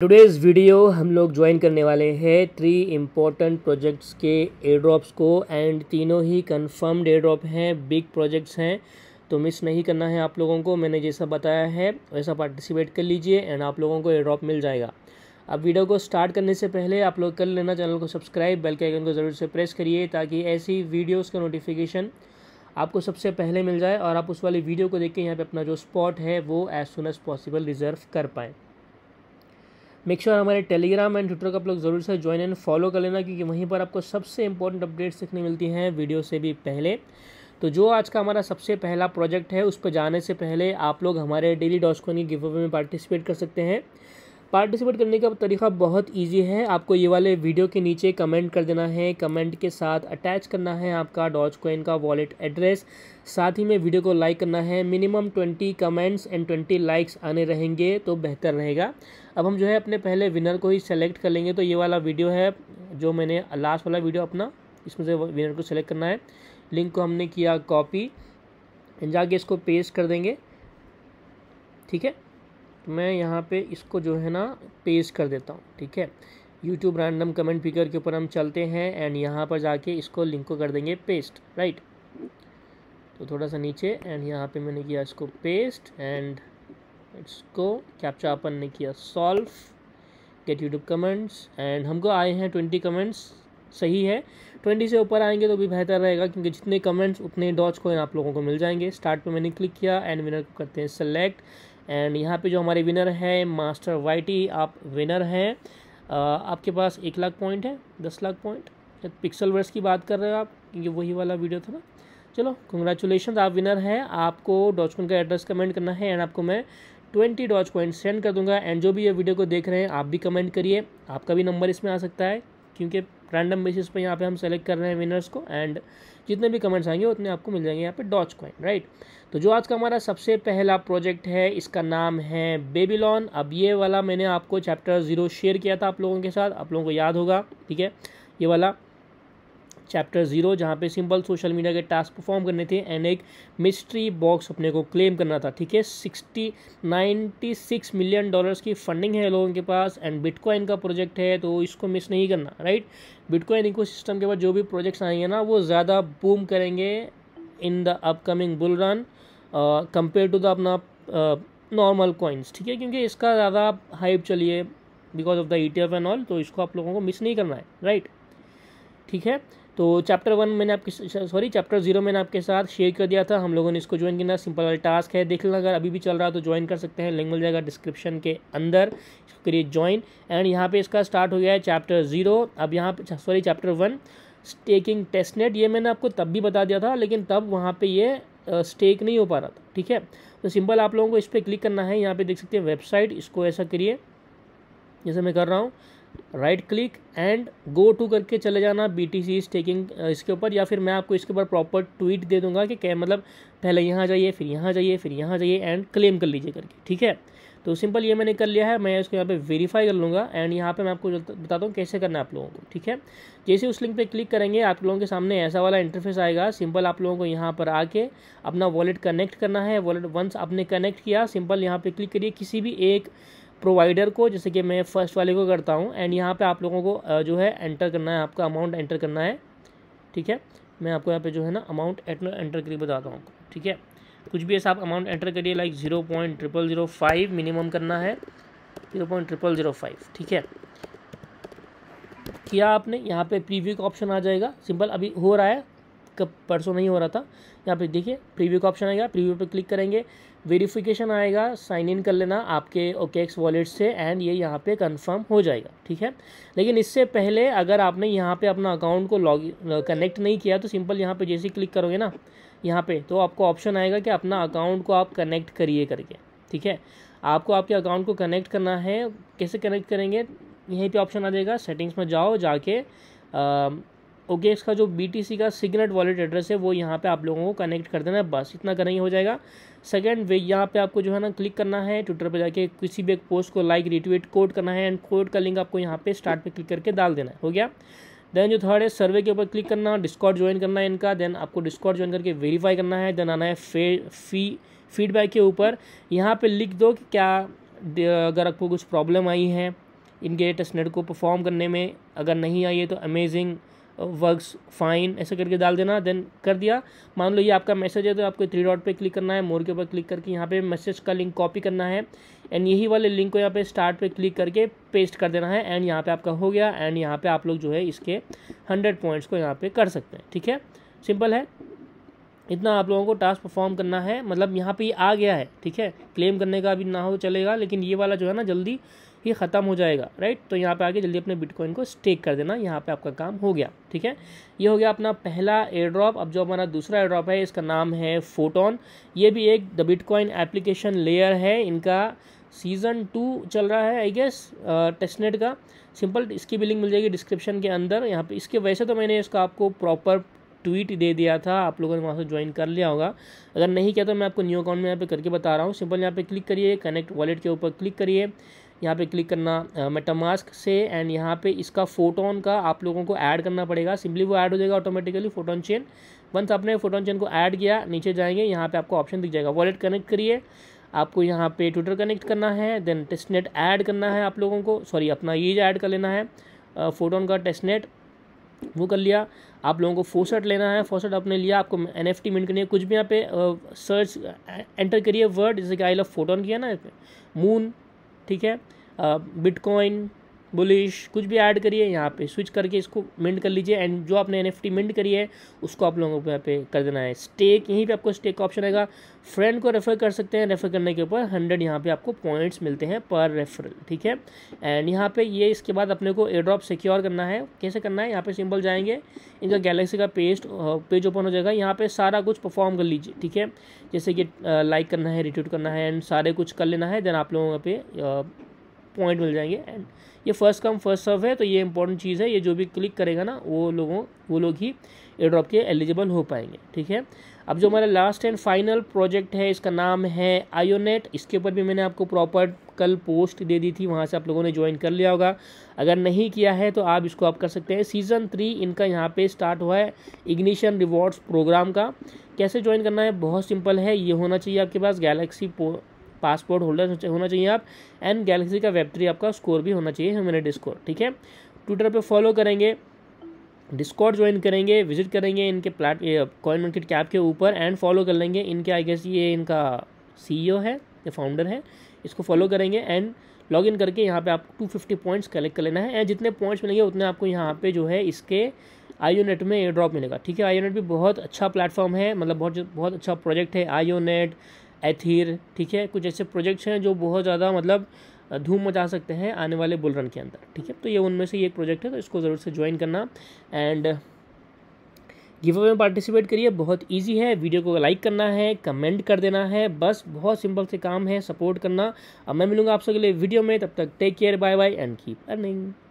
Today's video हम लोग join करने वाले हैं थ्री इम्पोर्टेंट प्रोजेक्ट्स के एयरड्रॉप्स को एंड तीनों ही कंफर्म्ड एयरड्रॉप हैं बिग प्रोजेक्ट्स हैं तो मिस नहीं करना है आप लोगों को मैंने जैसा बताया है वैसा पार्टिसिपेट कर लीजिए एंड आप लोगों को एयरड्रॉप मिल जाएगा अब वीडियो को स्टार्ट करने से पहले आप लोग कर लेना चैनल को सब्सक्राइब बेल के आइकन को ज़रूर से प्रेस करिए ताकि ऐसी वीडियोज़ का नोटिफिकेशन आपको सबसे पहले मिल जाए और आप उस वाली वीडियो को देख के यहाँ पर अपना जो स्पॉट है वो as soon as possible reserve कर पाएँ मेक श्योर हमारे टेलीग्राम एंड ट्विटर का आप लोग ज़रूर से ज्वाइन एंड फॉलो कर लेना क्योंकि वहीं पर आपको सबसे इंपॉर्टेंट अपडेट्स सीखने मिलती हैं वीडियो से भी पहले तो जो आज का हमारा सबसे पहला प्रोजेक्ट है उस पर जाने से पहले आप लोग हमारे डेली डॉस्कोन के गिव अवे में पार्टिसिपेट कर सकते हैं पार्टिसिपेट करने का तरीका बहुत इजी है आपको ये वाले वीडियो के नीचे कमेंट कर देना है कमेंट के साथ अटैच करना है आपका डॉज कोइन का वॉलेट एड्रेस साथ ही में वीडियो को लाइक करना है minimum twenty comments and twenty likes आने रहेंगे तो बेहतर रहेगा अब हम जो है अपने पहले विनर को ही सेलेक्ट कर लेंगे तो ये वाला वीडियो है जो मैंने लास्ट वाला वीडियो अपना इसमें से विनर को सेलेक्ट करना है लिंक को हमने किया कॉपी जाके इसको पेस्ट कर देंगे ठीक है तो मैं यहाँ पे इसको जो है ना पेस्ट कर देता हूँ ठीक है यूट्यूब रैंडम कमेंट पिकर के ऊपर हम चलते हैं एंड यहाँ पर जाके इसको लिंक को कर देंगे पेस्ट राइट तो थोड़ा सा नीचे एंड यहाँ पे मैंने किया इसको paste and let's go captcha अपन ने किया solve get YouTube comments and हमको आए हैं ट्वेंटी कमेंट्स सही है ट्वेंटी से ऊपर आएंगे तो भी बेहतर रहेगा क्योंकि जितने कमेंट्स उतने डॉच कॉइन आप लोगों को मिल जाएंगे स्टार्ट पे मैंने क्लिक किया एंड विनर को करते हैं सेलेक्ट एंड यहाँ पे जो हमारे विनर है मास्टर वाईटी आप विनर हैं uh, आपके पास एक लाख पॉइंट है दस लाख पॉइंट पिक्सल वर्स की बात कर रहे हो आप क्योंकि वही वाला वीडियो था ना चलो कंग्रेचुलेशन आप विनर हैं आपको डॉचकॉन का एड्रेस कमेंट करना है एंड आपको मैं ट्वेंटी डॉच कॉइन सेंड कर दूंगा एंड जो भी ये वीडियो को देख रहे हैं आप भी कमेंट करिए आपका भी नंबर इसमें आ सकता है क्योंकि रैंडम बेसिस पर यहाँ पे हम सेलेक्ट कर रहे हैं विनर्स को एंड जितने भी कमेंट्स आएंगे उतने आपको मिल जाएंगे यहाँ पे डॉच कॉइन राइट तो जो आज का हमारा सबसे पहला प्रोजेक्ट है इसका नाम है बेबीलॉन अब ये वाला मैंने आपको चैप्टर ज़ीरो शेयर किया था आप लोगों के साथ आप लोगों को याद होगा ठीक है ये वाला चैप्टर जीरो जहाँ पे सिंपल सोशल मीडिया के टास्क परफॉर्म करने थे एंड एक मिस्ट्री बॉक्स अपने को क्लेम करना था ठीक है sixty ninety six million dollars की फंडिंग है लोगों के पास एंड बिटकॉइन का प्रोजेक्ट है तो इसको मिस नहीं करना राइट बिटकॉइन इको के बाद जो भी प्रोजेक्ट्स आएंगे ना वो ज़्यादा बूम करेंगे in the upcoming bull run compare to the अपना नॉर्मल कॉइन्स ठीक है क्योंकि इसका ज़्यादा हाइप चलिए because of the E T F and all तो इसको आप लोगों को मिस नहीं करना है राइट right? ठीक है तो चैप्टर वन मैंने आपके सॉरी चैप्टर जीरो मैंने आपके साथ शेयर कर दिया था हम लोगों ने इसको ज्वाइन करना सिंपल वाला टास्क है देख लेना अगर अभी भी चल रहा है तो ज्वाइन कर सकते हैं लिंक मिल जाएगा डिस्क्रिप्शन के अंदर इसको करिए ज्वाइन एंड यहाँ पे इसका स्टार्ट हो गया है चैप्टर जीरो अब यहाँ पे sorry chapter one staking testnet ये मैंने आपको तब भी बता दिया था लेकिन तब वहाँ पर ये स्टेक नहीं हो पा रहा था ठीक है तो सिंपल आप लोगों को इस पर क्लिक करना है यहाँ पर देख सकते हैं वेबसाइट इसको ऐसा करिए जैसे मैं कर रहा हूँ right click and go to करके चले जाना B T C is taking इसके ऊपर या फिर मैं आपको इसके ऊपर प्रॉपर ट्वीट दे दूंगा कि क्या मतलब पहले यहाँ जाइए फिर यहाँ जाइए फिर यहाँ जाइए एंड क्लेम कर लीजिए करके ठीक है तो सिंपल ये मैंने कर लिया है मैं इसको यहाँ पे वेरीफाई कर लूँगा एंड यहाँ पे मैं आपको बताता हूँ कैसे करना है आप लोगों को ठीक है जैसे उस लिंक पे क्लिक करेंगे आप लोगों के सामने ऐसा वाला इंटरफेस आएगा सिंपल आप लोगों को यहाँ पर आके अपना वॉलेट कनेक्ट करना है वॉलेट वंस आपने कनेक्ट किया सिंपल यहाँ पर क्लिक करिए किसी भी एक प्रोवाइडर को जैसे कि मैं फर्स्ट वाले को करता हूँ एंड यहाँ पे आप लोगों को जो है एंटर करना है आपका अमाउंट एंटर करना है ठीक है मैं आपको यहाँ पे जो है ना अमाउंट एंटर करके बताता हूँ ठीक है कुछ भी ऐसा आप अमाउंट एंटर करिए like zero point triple zero five minimum करना है zero point triple zero five ठीक है किया आपने यहाँ पर प्रीव्यू का ऑप्शन आ जाएगा सिंपल अभी हो रहा है परसों नहीं हो रहा था यहाँ पे देखिए प्रीव्यू का ऑप्शन आएगा प्रीव्यू पे क्लिक करेंगे वेरिफिकेशन आएगा साइन इन कर लेना आपके एक्स वॉलेट से एंड ये यहाँ पे कंफर्म हो जाएगा ठीक है लेकिन इससे पहले अगर आपने यहाँ पे अपना अकाउंट को लॉग कनेक्ट नहीं किया तो सिंपल यहाँ पे जैसे क्लिक करोगे ना यहाँ पे तो आपको ऑप्शन आएगा कि अपना अकाउंट को आप कनेक्ट करिए करके ठीक है आपको आपके अकाउंट को कनेक्ट करना है कैसे कनेक्ट करेंगे यहीं पर ऑप्शन आ जाएगा सेटिंग्स में जाओ जाके ओके इसका जो बी का सिग्नेट वॉलेट एड्रेस है वो यहाँ पे आप लोगों को कनेक्ट कर देना है बस इतना करना ही हो जाएगा सेकेंड वे यहाँ पे आपको जो है ना क्लिक करना है ट्विटर पे जाके किसी भी एक पोस्ट को लाइक रिट्वीट कोड करना है एंड कोड का लिंक आपको यहाँ पे स्टार्ट पे क्लिक करके डाल देना है हो गया देन जो थर्ड है सर्वे के ऊपर क्लिक करना डिस्कॉर्ड ज्वाइन करना है इनका देन आपको डिस्कॉर्ड ज्वाइन करके वेरीफाई करना है देन आना है फी फीडबैक के ऊपर यहाँ पर लिख दो कि क्या अगर आपको कुछ प्रॉब्लम आई है इनके टेस्ट नेट को परफॉर्म करने में अगर नहीं आई है तो अमेजिंग वर्क्स फाइन ऐसे करके डाल देना देन कर दिया मान लो ये आपका मैसेज है तो आपको थ्री डॉट पे क्लिक करना है मोर के ऊपर क्लिक करके यहाँ पे मैसेज का लिंक कॉपी करना है एंड यही वाले लिंक को यहाँ पे स्टार्ट पे क्लिक करके पेस्ट कर देना है एंड यहाँ पे आपका हो गया एंड यहाँ पे आप लोग जो है इसके हंड्रेड पॉइंट्स को यहाँ पे कर सकते हैं ठीक है सिंपल है इतना आप लोगों को टास्क परफॉर्म करना है मतलब यहाँ पर आ गया है ठीक है क्लेम करने का भी ना हो तो चलेगा लेकिन ये वाला जो है ना जल्दी ये ख़त्म हो जाएगा राइट तो यहाँ पे आके जल्दी अपने बिटकॉइन को स्टेक कर देना यहाँ पे आपका काम हो गया ठीक है ये हो गया अपना पहला एयर ड्रॉप अब जो हमारा दूसरा एयर ड्रॉप है इसका नाम है फोटोन ये भी एक द बिटकॉइन एप्लीकेशन लेयर है इनका सीज़न टू चल रहा है आई गेस टेस्टनेट का सिंपल इसकी भी लिंक मिल जाएगी डिस्क्रिप्शन के अंदर यहाँ पर इसके वैसे तो मैंने इसका आपको प्रॉपर ट्वीट दे दिया था आप लोगों ने वहाँ से ज्वाइन कर लिया होगा अगर नहीं किया तो मैं आपको न्यू अकाउंट में यहाँ पे करके बता रहा हूँ सिंपल यहाँ पे क्लिक करिए कनेक्ट वॉलेट के ऊपर क्लिक करिए यहाँ पे क्लिक करना मेटामास्क से एंड यहाँ पे इसका फोटोन का आप लोगों को ऐड करना पड़ेगा सिंपली वो ऐड हो जाएगा ऑटोमेटिकली फोटोन चेन वंस आपने फोटोन चेन को ऐड किया नीचे जाएंगे यहाँ पे आपको ऑप्शन दिख जाएगा वॉलेट कनेक्ट करिए आपको यहाँ पे ट्विटर कनेक्ट करना है देन टेस्टनेट ऐड करना है आप लोगों को सॉरी अपना ये ऐड कर लेना है फोटोन का टेस्टनेट वो कर लिया आप लोगों को फोसेट लेना है फोसेट आपने लिया आपको एन एफ टी मिनट करनी है कुछ भी यहाँ पे सर्च एंटर करिए वर्ड जैसे कि आई लव फोटोन किया ना मून ठीक है बिटकॉइन बुलिश कुछ भी ऐड करिए यहाँ पे स्विच करके इसको मिंट कर लीजिए एंड जो आपने एन एफ टी मिंट करी है उसको आप लोगों को यहाँ पे कर देना है स्टेक यहीं पे आपको स्टेक का ऑप्शन आएगा फ्रेंड को रेफ़र कर सकते हैं रेफ़र करने के ऊपर हंड्रेड यहाँ पे आपको पॉइंट्स मिलते हैं पर रेफरल ठीक है एंड यहाँ पे ये इसके बाद अपने को ड्रॉप सिक्योर करना है कैसे करना है यहाँ पर सिंपल जाएंगे इनका गैलेक्सी का पेस्ट पेज ओपन हो जाएगा यहाँ पर सारा कुछ परफॉर्म कर लीजिए ठीक है जैसे कि लाइक करना है रिट्यूट करना है एंड सारे कुछ कर लेना है देन आप लोगों पे पॉइंट मिल जाएंगे एंड ये फर्स्ट कम फर्स्ट सर्व है तो ये इंपॉर्टेंट चीज़ है ये जो भी क्लिक करेगा ना वो लोगों वो लोग ही एयर ड्रॉप के एलिजिबल हो पाएंगे ठीक है अब जो हमारा लास्ट एंड फाइनल प्रोजेक्ट है इसका नाम है आयोनेट इसके ऊपर भी मैंने आपको प्रॉपर कल पोस्ट दे दी थी वहाँ से आप लोगों ने ज्वाइन कर लिया होगा अगर नहीं किया है तो आप इसको आप कर सकते हैं सीज़न थ्री इनका यहाँ पे स्टार्ट हुआ है इग्निशन रिवॉर्ड्स प्रोग्राम का कैसे ज्वाइन करना है बहुत सिंपल है ये होना चाहिए आपके पास गैलेक्सी पासपोर्ट होल्डर होना चाहिए आप एंड गैलेक्सी का वेब थ्री आपका स्कोर भी होना चाहिए ह्यूमनिटी स्कोर ठीक है ट्विटर पर फॉलो करेंगे डिस्कॉर्ड ज्वाइन करेंगे विजिट करेंगे इनके प्लेट कॉइन मार्केट कैप के ऊपर एंड फॉलो कर लेंगे इनके आई गेस ये इनका सीईओ e है या फाउंडर है इसको फॉलो करेंगे एंड लॉग इन करके यहाँ पे आप 250 पॉइंट्स कलेक्ट कर लेना है एंड जितने पॉइंट्स मिलेंगे उतने आपको यहाँ पे जो है इसके आईओनेट में एयर ड्रॉप मिलेगा ठीक है आईओनेट भी बहुत अच्छा प्लेटफॉर्म है मतलब बहुत बहुत अच्छा प्रोजेक्ट है आईओनेट एथिर ठीक है कुछ ऐसे प्रोजेक्ट्स हैं जो बहुत ज़्यादा मतलब धूम मचा सकते हैं आने वाले बुल रन के अंदर ठीक है तो ये उनमें से ये एक प्रोजेक्ट है तो इसको ज़रूर से ज्वाइन करना एंड गिव अवे में पार्टिसिपेट करिए बहुत इजी है वीडियो को लाइक करना है कमेंट कर देना है बस बहुत सिंपल से काम है सपोर्ट करना अब मैं मिलूंगा आप सबके लिए वीडियो में तब तक take care bye bye and keep earning